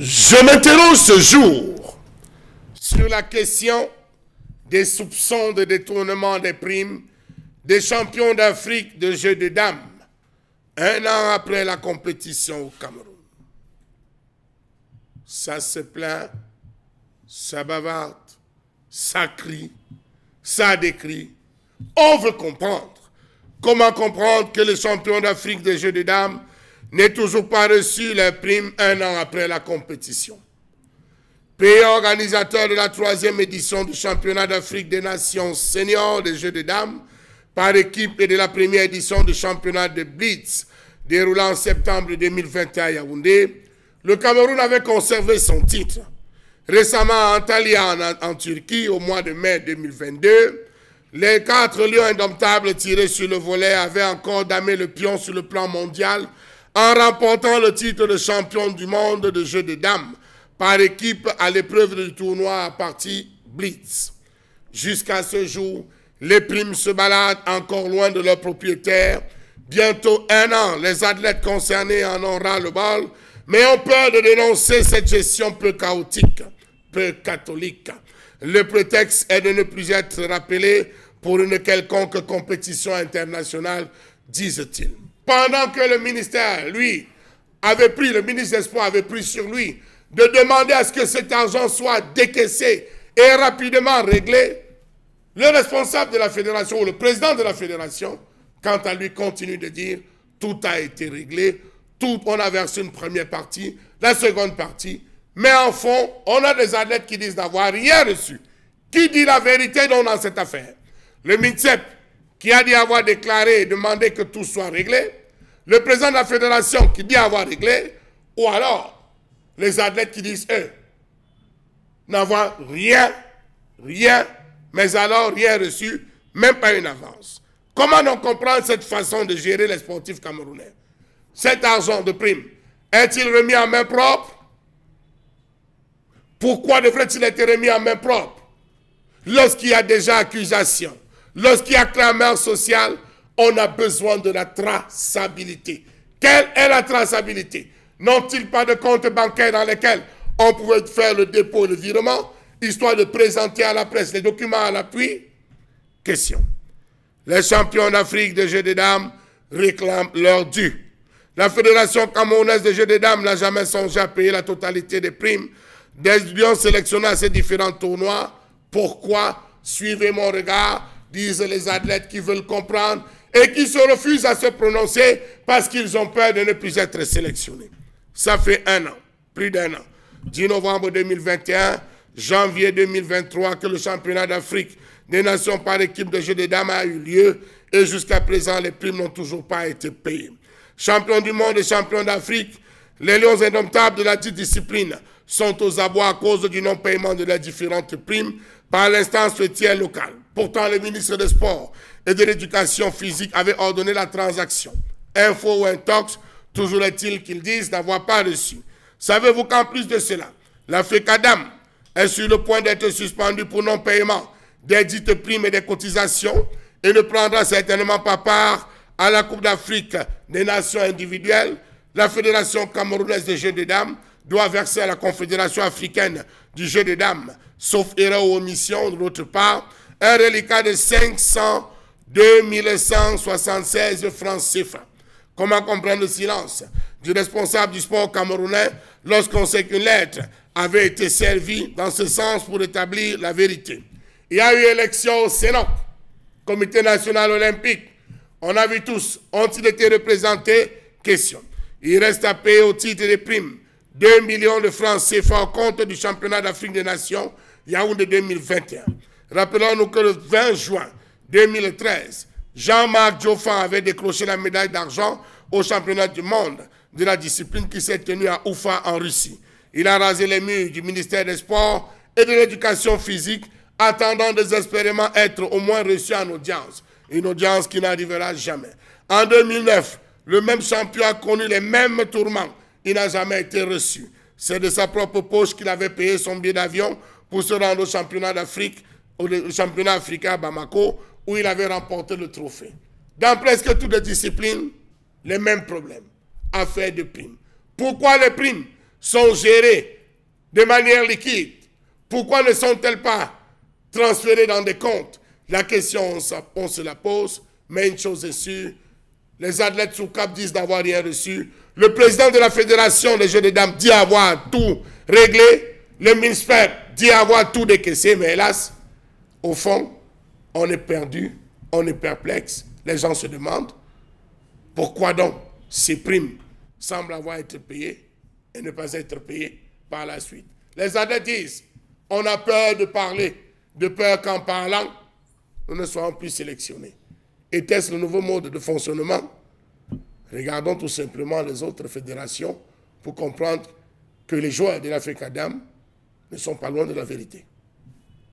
Je m'interroge ce jour sur la question des soupçons de détournement des primes des champions d'Afrique de jeux de dames un an après la compétition au Cameroun. Ça se plaint, ça bavarde, ça crie, ça décrit. On veut comprendre. Comment comprendre que le champion d'Afrique des Jeux de Dames n'ait toujours pas reçu la prime un an après la compétition Pays organisateur de la troisième édition du championnat d'Afrique des Nations seniors des Jeux de Dames, par équipe et de la première édition du championnat de Blitz déroulant en septembre 2021 à Yaoundé, le Cameroun avait conservé son titre. Récemment à Antalya en, Turquie, au mois de mai 2022, les quatre lions indomptables tirés sur le volet avaient encore damé le pion sur le plan mondial en remportant le titre de champion du monde de jeu de dames par équipe à l'épreuve du tournoi à partie Blitz. Jusqu'à ce jour, les primes se baladent encore loin de leurs propriétaires. Bientôt un an, les athlètes concernés en ont le bol, mais ont peur de dénoncer cette gestion peu chaotique, peu catholique. Le prétexte est de ne plus être rappelé pour une quelconque compétition internationale, disent-ils. Pendant que le ministère, lui, avait pris, le ministre d'Espoir avait pris sur lui de demander à ce que cet argent soit décaissé et rapidement réglé, le responsable de la fédération ou le président de la fédération, quant à lui, continue de dire tout a été réglé, tout, on a versé une première partie, la seconde partie, mais en fond, on a des athlètes qui disent n'avoir rien reçu. Qui dit la vérité dans cette affaire Le MITSEP, qui a dit avoir déclaré et demandé que tout soit réglé, le président de la fédération qui dit avoir réglé, ou alors les athlètes qui disent, eux, n'avoir rien, rien mais alors rien reçu, même pas une avance. Comment on comprend cette façon de gérer les sportifs camerounais Cet argent de prime est-il remis en main propre Pourquoi devrait-il être remis en main propre Lorsqu'il y a déjà accusation, lorsqu'il y a clameur sociale, on a besoin de la traçabilité. Quelle est la traçabilité N'ont-ils pas de comptes bancaires dans lesquels on pouvait faire le dépôt et le virement histoire de présenter à la presse les documents à l'appui. Question. Les champions d'Afrique des jeux des dames réclament leur dû. La Fédération camerounaise de jeux des dames n'a jamais songé à payer la totalité des primes des lions sélectionnés à ces différents tournois. Pourquoi Suivez mon regard, disent les athlètes qui veulent comprendre et qui se refusent à se prononcer parce qu'ils ont peur de ne plus être sélectionnés. Ça fait un an, plus d'un an. 10 novembre 2021, janvier 2023 que le championnat d'Afrique des nations par équipe de jeu des dames a eu lieu et jusqu'à présent, les primes n'ont toujours pas été payées. Champion du monde et champion d'Afrique, les lions indomptables de la discipline sont aux abois à cause du non-paiement de la différentes primes par l'instance tiers local. Pourtant, le ministre des Sports et de l'Éducation physique avait ordonné la transaction. Info ou intox, toujours est-il qu'ils disent n'avoir pas reçu. Savez-vous qu'en plus de cela, la FECADAM est sur le point d'être suspendu pour non-paiement des dites primes et des cotisations et ne prendra certainement pas part à la Coupe d'Afrique des nations individuelles, la Fédération camerounaise des jeux des dames doit verser à la Confédération africaine du jeu de dames, sauf erreur ou omission de l'autre part, un reliquat de 502 176 francs CFA. Comment comprendre le silence du responsable du sport camerounais lorsqu'on sait qu'une lettre avait été servie dans ce sens pour établir la vérité Il y a eu élection au Sénat, Comité national olympique. On a vu tous, ont-ils été représentés Question. Il reste à payer au titre des primes 2 millions de francs CFA au compte du championnat d'Afrique des Nations Yaoundé 2021. Rappelons-nous que le 20 juin 2013, Jean-Marc Joffin avait décroché la médaille d'argent au championnat du monde de la discipline qui s'est tenu à Oufa en Russie. Il a rasé les murs du ministère des Sports et de l'Éducation physique, attendant désespérément être au moins reçu en audience. Une audience qui n'arrivera jamais. En 2009, le même champion a connu les mêmes tourments. Il n'a jamais été reçu. C'est de sa propre poche qu'il avait payé son billet d'avion pour se rendre au championnat d'Afrique, au championnat africain à Bamako, où il avait remporté le trophée. Dans presque toutes les disciplines, les mêmes problèmes. Affaire de primes. Pourquoi les primes sont gérées de manière liquide Pourquoi ne sont-elles pas transférées dans des comptes La question, on se la pose, mais une chose est sûre, les athlètes sous cap disent d'avoir rien reçu. Le président de la Fédération des jeunes des Dames dit avoir tout réglé. Le ministère dit avoir tout décaissé. Mais hélas, au fond, on est perdu, on est perplexe. Les gens se demandent pourquoi donc ces primes semblent avoir été payées et ne pas être payées par la suite Les adeptes disent, on a peur de parler, de peur qu'en parlant, nous ne soyons plus sélectionnés. Était-ce le nouveau mode de fonctionnement Regardons tout simplement les autres fédérations pour comprendre que les joueurs de l'Afrique Adam ne sont pas loin de la vérité.